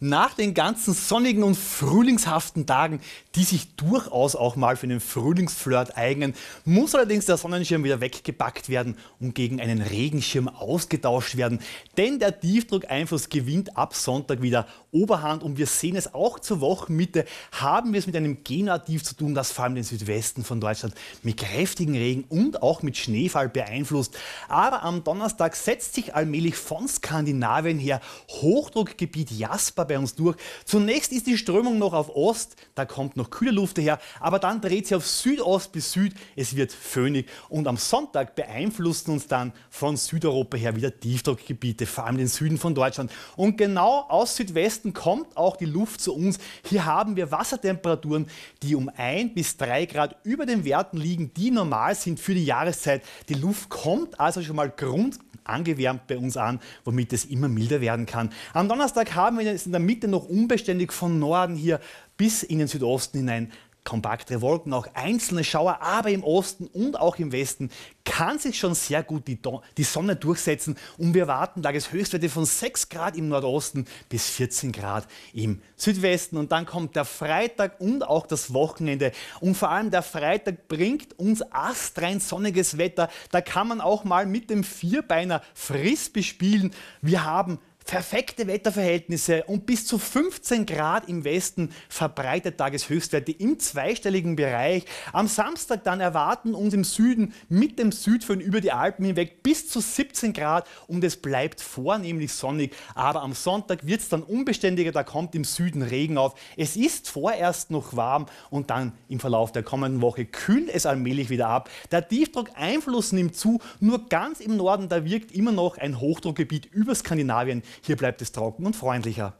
nach den ganzen sonnigen und frühlingshaften Tagen, die sich durchaus auch mal für einen Frühlingsflirt eignen, muss allerdings der Sonnenschirm wieder weggepackt werden und gegen einen Regenschirm ausgetauscht werden. Denn der Tiefdruckeinfluss gewinnt ab Sonntag wieder Oberhand und wir sehen es auch zur Wochenmitte, haben wir es mit einem Genativ zu tun, das vor allem den Südwesten von Deutschland mit kräftigen Regen und auch mit Schneefall beeinflusst. Aber am Donnerstag setzt sich allmählich von Skandinavien her Hochdruckgebiet Jasper bei uns durch. Zunächst ist die Strömung noch auf Ost, da kommt noch kühle Luft daher, aber dann dreht sie auf Südost bis Süd, es wird föhnig und am Sonntag beeinflussen uns dann von Südeuropa her wieder Tiefdruckgebiete, vor allem den Süden von Deutschland. Und genau aus Südwesten kommt auch die Luft zu uns. Hier haben wir Wassertemperaturen, die um 1 bis 3 Grad über den Werten liegen, die normal sind für die Jahreszeit. Die Luft kommt also schon mal grundsätzlich angewärmt bei uns an, womit es immer milder werden kann. Am Donnerstag haben wir es in der Mitte noch unbeständig von Norden hier bis in den Südosten hinein kompaktere Wolken, auch einzelne Schauer, aber im Osten und auch im Westen kann sich schon sehr gut die, die Sonne durchsetzen und wir erwarten Tageshöchstwerte von 6 Grad im Nordosten bis 14 Grad im Südwesten und dann kommt der Freitag und auch das Wochenende und vor allem der Freitag bringt uns astrein sonniges Wetter. Da kann man auch mal mit dem Vierbeiner Frisbee spielen. Wir haben perfekte Wetterverhältnisse und bis zu 15 Grad im Westen verbreitet Tageshöchstwerte im zweistelligen Bereich. Am Samstag dann erwarten uns im Süden mit dem Südföhn über die Alpen hinweg bis zu 17 Grad und es bleibt vornehmlich sonnig. Aber am Sonntag wird es dann unbeständiger, da kommt im Süden Regen auf. Es ist vorerst noch warm und dann im Verlauf der kommenden Woche kühlt es allmählich wieder ab. Der Tiefdruck Einfluss nimmt zu, nur ganz im Norden, da wirkt immer noch ein Hochdruckgebiet über Skandinavien hier bleibt es trocken und freundlicher.